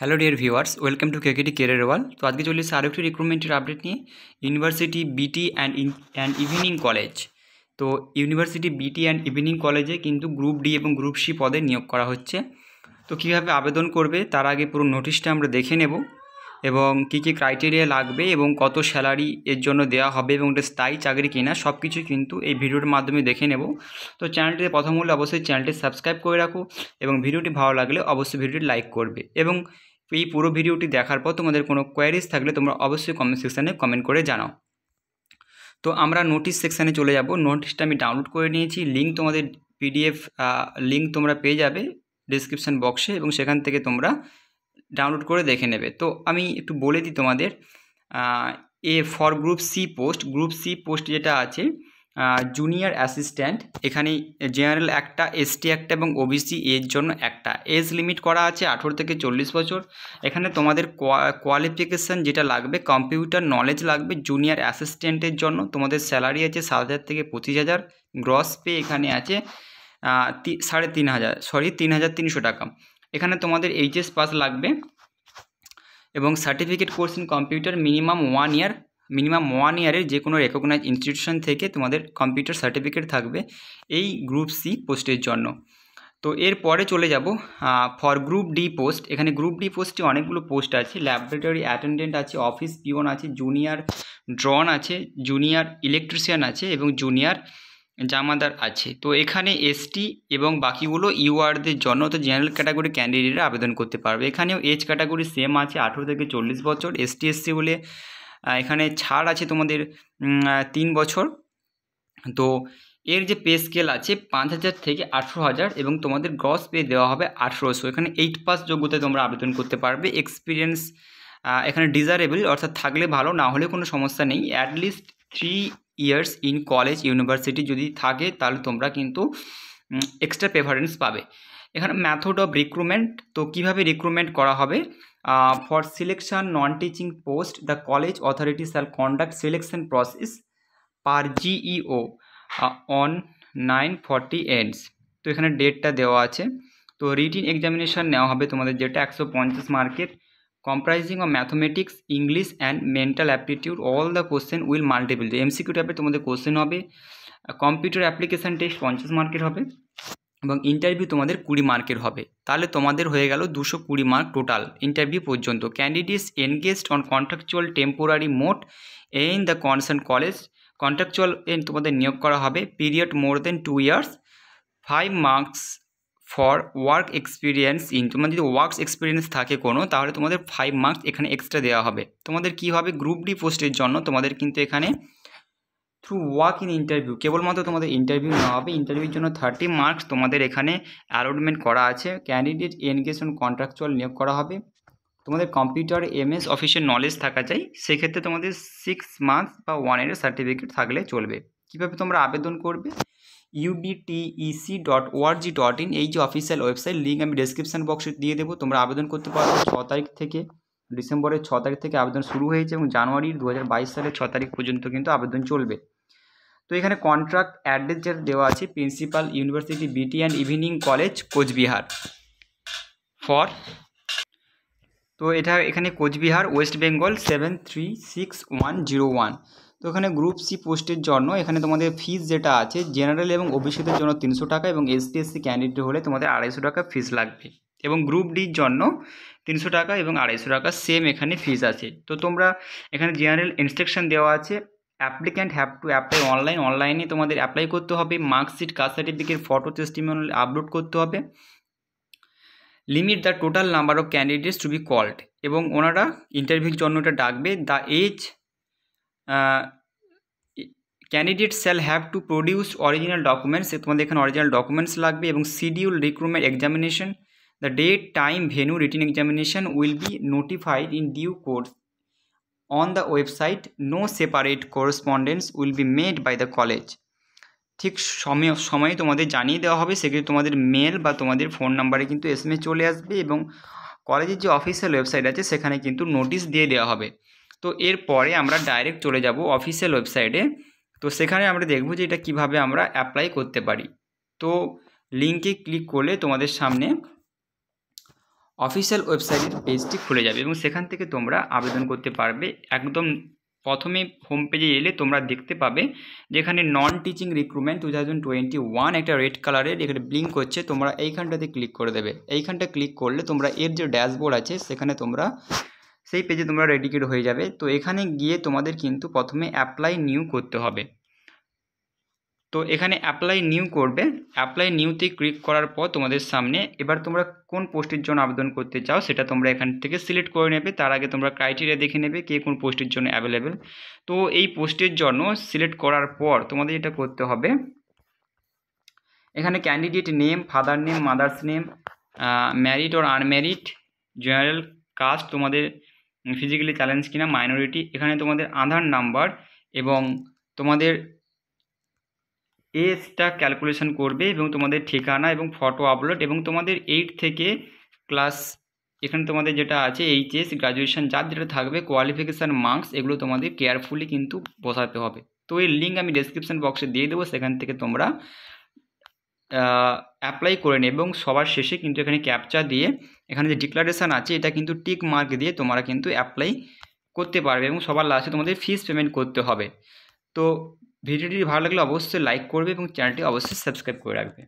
hello dear viewers welcome to KKT career wall তো আজকে চলে এসেছে আরও একটি রিক্রুটমেন্টের আপডেট নিয়ে university BT and and evening college তো ইউনিভার্সিটি বিটি অ্যান্ড ইভিনিং কলেজে কিন্তু গ্রুপ ডি এবং গ্রুপ সি পদে নিয়োগ করা হচ্ছে তো কীভাবে আবেদন করবে তার আগে পুরো নোটিশটা আমরা দেখে নেব এবং কি কি ক্রাইটেরিয়া লাগবে এবং কত স্যালারি এর জন্য দেওয়া হবে এবং এটা স্থায়ী চাকরি কিনা সব কিছু কিন্তু এই ভিডিওর মাধ্যমে দেখে নেব তো চ্যানেলটিতে প্রথম হলে অবশ্যই চ্যানেলটি সাবস্ক্রাইব করে রাখো এবং ভিডিওটি ভালো লাগলে অবশ্যই ভিডিওটি লাইক করবে এবং এই পুরো ভিডিওটি দেখার পর তোমাদের কোনো কোয়ারিজ থাকলে তোমরা অবশ্যই কমেন্ট সেকশানে কমেন্ট করে জানাও তো আমরা নোটিশ সেকশানে চলে যাব নোটিশটা আমি ডাউনলোড করে নিয়েছি লিঙ্ক তোমাদের পিডিএফ লিঙ্ক তোমরা পেয়ে যাবে ডিসক্রিপশান বক্সে এবং সেখান থেকে তোমরা ডাউনলোড করে দেখে নেবে তো আমি একটু বলে দিই তোমাদের এ for group C post group C post যেটা আছে জুনিয়র অ্যাসিস্ট্যান্ট এখানে জেনারেল একটা এসটি একটা এবং ওবিসি এর জন্য একটা এজ লিমিট করা আছে আঠেরো থেকে চল্লিশ বছর এখানে তোমাদের কোয়ালিফিকেশান যেটা লাগবে কম্পিউটার নলেজ লাগবে জুনিয়র অ্যাসিস্ট্যান্টের জন্য তোমাদের স্যালারি আছে সাত হাজার থেকে পঁচিশ হাজার গ্রস পে এখানে আছে সাড়ে তিন হাজার সরি তিন হাজার তিনশো টাকা এখানে তোমাদের এইচএস পাস লাগবে এবং certificate course in computer minimum one year minimum one ইয়ারের যে কোনো রেকগনাইজ ইনস্টিটিউশন থেকে তোমাদের কম্পিউটার সার্টিফিকেট থাকবে এই গ্রুপ সি পোস্টের জন্য তো এরপরে চলে যাব ফর গ্রুপ ডি পোস্ট এখানে গ্রুপ ডি পোস্টে অনেকগুলো পোস্ট আছে ল্যাবরেটরি অ্যাটেন্ডেন্ট আছে অফিস পিওন আছে জুনিয়র ড্রন আছে জুনিয়র ইলেকট্রিশিয়ান আছে এবং জুনিয়র জামাদার আছে তো এখানে এসটি এবং বাকিগুলো ইউআরদের জন্য তো জেনারেল ক্যাটাগরি ক্যান্ডিডেটরা আবেদন করতে পারবে এখানেও এজ ক্যাটাগরি সেম আছে আঠেরো থেকে চল্লিশ বছর এসটি এসসি বলে এখানে ছাড় আছে তোমাদের তিন বছর তো এর যে পে স্কেল আছে পাঁচ হাজার থেকে আঠেরো হাজার এবং তোমাদের গ্রস পে দেওয়া হবে আঠেরোশো এখানে এইট পাস যোগ্যতায় তোমরা আবেদন করতে পারবে এক্সপিরিয়েন্স এখানে ডিজারেবল অর্থাৎ থাকলে ভালো না হলে কোনো সমস্যা নেই at least three years in college university যদি থাকে তাহলে তোমরা কিন্তু এক্সট্রা প্রেফারেন্স পাবে এখানে ম্যাথড অফ রিক্রুটমেন্ট তো কিভাবে রিক্রুটমেন্ট করা হবে for selection non teaching post the college authority shall conduct selection process per GEO on nine forty ends তো এখানে ডেটটা দেওয়া আছে তো রিটিন এক্সামিনেশান নেওয়া হবে তোমাদের যেটা একশো পঞ্চাশ মার্কের comprising of mathematics English and mental aptitude all the question will multiple MCQ টাইপের তোমাদের কোশ্চেন হবে কম্পিউটার অ্যাপ্লিকেশান টেস্ট পঞ্চাশ মার্কের হবে এবং ইন্টারভিউ তোমাদের কুড়ি মার্কের হবে তাহলে তোমাদের হয়ে গেল দুশো কুড়ি মার্ক টোটাল ইন্টারভিউ পর্যন্ত candidates engaged on contractual temporary mode in the concern college contractual তোমাদের নিয়োগ করা হবে period more than two years five marks for work experience in তোমার যদি ওয়ার্কস এক্সপিরিয়েন্স থাকে কোনো তাহলে তোমাদের ফাইভ মার্কস এখানে এক্সট্রা দেওয়া হবে তোমাদের কি হবে গ্রুপ ডি পোস্টের জন্য তোমাদের কিন্তু এখানে থ্রু ওয়ার্ক ইন ইন্টারভিউ কেবলমাত্র তোমাদের ইন্টারভিউ নেওয়া হবে ইন্টারভিউর জন্য থার্টি মার্কস তোমাদের এখানে অ্যালটমেন্ট করা আছে ক্যান্ডিডেট এনগেজ অন কন্ট্রাকচুয়াল নিয়োগ করা হবে তোমাদের কম্পিউটার এমএস অফিসের নলেজ থাকা চাই সেক্ষেত্রে তোমাদের সিক্স মান্থস বা ওয়ান ইয়ারের সার্টিফিকেট থাকলে চলবে কীভাবে তোমরা আবেদন করবে UDTEC dot org dot in এই যে অফিসিয়াল ওয়েবসাইট লিঙ্ক আমি ডিসক্রিপশান বক্সে দিয়ে দেবো তোমরা আবেদন করতে পারো ছ তারিখ থেকে ডিসেম্বরের ছ তারিখ থেকে আবেদন শুরু হয়েছে এবং জানুয়ারি দু সালের ছ তারিখ পর্যন্ত কিন্তু আবেদন চলবে তো এখানে কন্ট্রাক্ট অ্যাড্রেস যেটা দেওয়া আছে principal university BT and evening college Cooch Behar for তো এটা এখানে Cooch Behar West Bengal seven three six one zero one তো এখানে গ্রুপ সি পোস্টের জন্য এখানে তোমাদের ফিস যেটা আছে জেনারেল এবং ওবিসিদের জন্য তিনশো টাকা এবং এস এসসি ক্যান্ডিডেট হলে তোমাদের আড়াইশো টাকা ফিস লাগবে এবং গ্রুপ ডির জন্য তিনশো টাকা এবং আড়াইশো টাকা সেম এখানে ফিস আছে তো তোমরা এখানে জেনারেল ইনস্ট্রাকশান দেওয়া আছে applicant have to apply online অনলাইনে তোমাদের অ্যাপ্লাই করতে হবে marksheet caste certificate photo testimonial upload করতে হবে limit the total number of candidates to be called এবং ওনারা ইন্টারভিউর জন্য এটা ডাকবে the age candidate shall have to produce original documents তোমাদের এখানে অরিজিনাল ডকুমেন্টস লাগবে এবং schedule recruitment examination the date time venue written examination will be notified in due course on the website no separate correspondence will be made by the college ঠিক সময় সময়ে তোমাদের জানিয়ে দেওয়া হবে সেক্ষেত্রে তোমাদের মেল বা তোমাদের ফোন নাম্বারে কিন্তু এসএমএস চলে আসবে এবং কলেজের যে অফিসিয়াল ওয়েবসাইট আছে সেখানে কিন্তু নোটিশ দিয়ে দেওয়া হবে তো এরপরে আমরা ডাইরেক্ট চলে যাব অফিসিয়াল ওয়েবসাইটে তো সেখানে আমরা দেখব যে এটা কিভাবে আমরা অ্যাপ্লাই করতে পারি তো লিঙ্কে ক্লিক করলে তোমাদের সামনে অফিসিয়াল ওয়েবসাইটের পেজটি খুলে যাবে এবং সেখান থেকে তোমরা আবেদন করতে পারবে একদম প্রথমে হোম পেজে এলে তোমরা দেখতে পাবে যেখানে non teaching recruitment two thousand twenty one একটা রেড কালারের এখানে ব্লিঙ্ক করছে তোমরা এইখানটাতে ক্লিক করে দেবে এইখানটা ক্লিক করলে তোমরা এর যে ড্যাশবোর্ড আছে সেখানে তোমরা সেই পেজে তোমরা রেডিকেড হয়ে যাবে তো এখানে গিয়ে তোমাদের কিন্তু প্রথমে অ্যাপ্লাই নিউ করতে হবে তো এখানে অ্যাপ্লাই নিউ করবে অ্যাপ্লাই নিউতে ক্লিক করার পর তোমাদের সামনে এবার তোমরা কোন পোস্টের জন্য আবেদন করতে চাও সেটা তোমরা এখান থেকে সিলেক্ট করে নেবে তার আগে তোমরা ক্রাইটেরিয়া দেখে নেবে কে কোন পোস্টের জন্য অ্যাভেলেবেল তো এই পোস্টের জন্য সিলেক্ট করার পর তোমাদের এটা করতে হবে এখানে candidate name father name mother's name married or unmarried general caste তোমাদের ফিজিক্যালি চ্যালেঞ্জ কিনা মাইনরিটি এখানে তোমাদের আধার নাম্বার এবং তোমাদের এজটা ক্যালকুলেশন করবে এবং তোমাদের ঠিকানা এবং ফটো আপলোড এবং তোমাদের এইট থেকে ক্লাস এখানে তোমাদের যেটা আছে এইচএস গ্রাজুয়েশন যার যেটা থাকবে কোয়ালিফিকেশান মার্কস এগুলো তোমাদের কেয়ারফুলি কিন্তু বসাতে হবে তো এই লিঙ্ক আমি ডেসক্রিপশন বক্সে দিয়ে দেবো সেখান থেকে তোমরা অ্যাপ্লাই করে নেবে এবং সবার শেষে কিন্তু এখানে ক্যাপচা দিয়ে এখানে যে ডিক্লারেশান আছে এটা কিন্তু টিক মার্ক দিয়ে তোমরা কিন্তু অ্যাপ্লাই করতে পারবে এবং সবার লাস্টে তোমাদের ফিস পেমেন্ট করতে হবে তো ভিডিওটি ভালো লাগলে অবশ্যই লাইক করবে এবং চ্যানেলটি অবশ্যই সাবস্ক্রাইব করে রাখবে